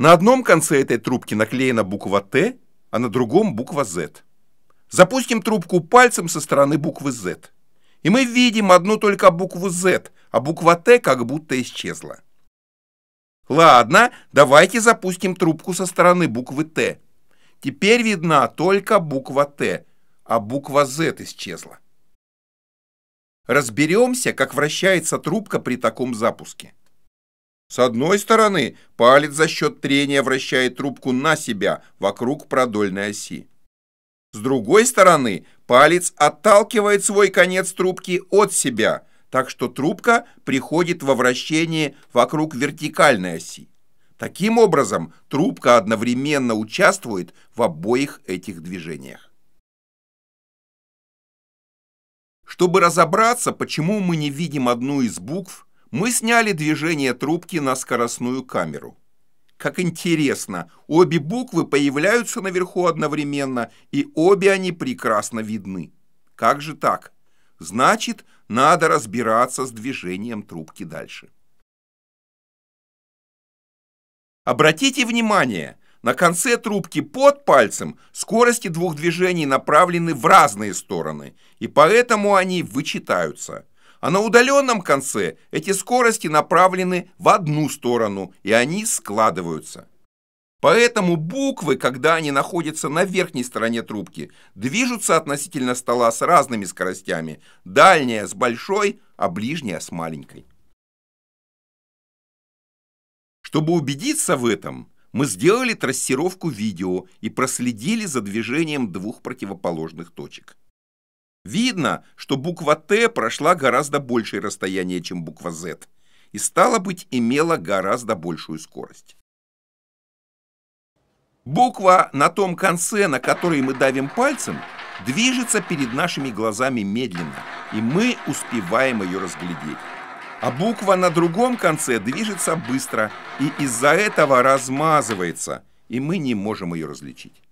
На одном конце этой трубки наклеена буква «Т», а на другом буква «З». Запустим трубку пальцем со стороны буквы «З». И мы видим одну только букву «З», а буква «Т» как будто исчезла. Ладно, давайте запустим трубку со стороны буквы «Т». Теперь видна только буква «Т», а буква «З» исчезла. Разберемся, как вращается трубка при таком запуске. С одной стороны, палец за счет трения вращает трубку на себя вокруг продольной оси. С другой стороны, палец отталкивает свой конец трубки от себя, так что трубка приходит во вращение вокруг вертикальной оси. Таким образом, трубка одновременно участвует в обоих этих движениях. Чтобы разобраться, почему мы не видим одну из букв, мы сняли движение трубки на скоростную камеру. Как интересно, обе буквы появляются наверху одновременно, и обе они прекрасно видны. Как же так? Значит, надо разбираться с движением трубки дальше. Обратите внимание, на конце трубки под пальцем скорости двух движений направлены в разные стороны, и поэтому они вычитаются. А на удаленном конце эти скорости направлены в одну сторону, и они складываются. Поэтому буквы, когда они находятся на верхней стороне трубки, движутся относительно стола с разными скоростями. Дальняя с большой, а ближняя с маленькой. Чтобы убедиться в этом, мы сделали трассировку видео и проследили за движением двух противоположных точек. Видно, что буква «Т» прошла гораздо большее расстояние, чем буква «З», и, стало быть, имела гораздо большую скорость. Буква на том конце, на который мы давим пальцем, движется перед нашими глазами медленно, и мы успеваем ее разглядеть. А буква на другом конце движется быстро и из-за этого размазывается, и мы не можем ее различить.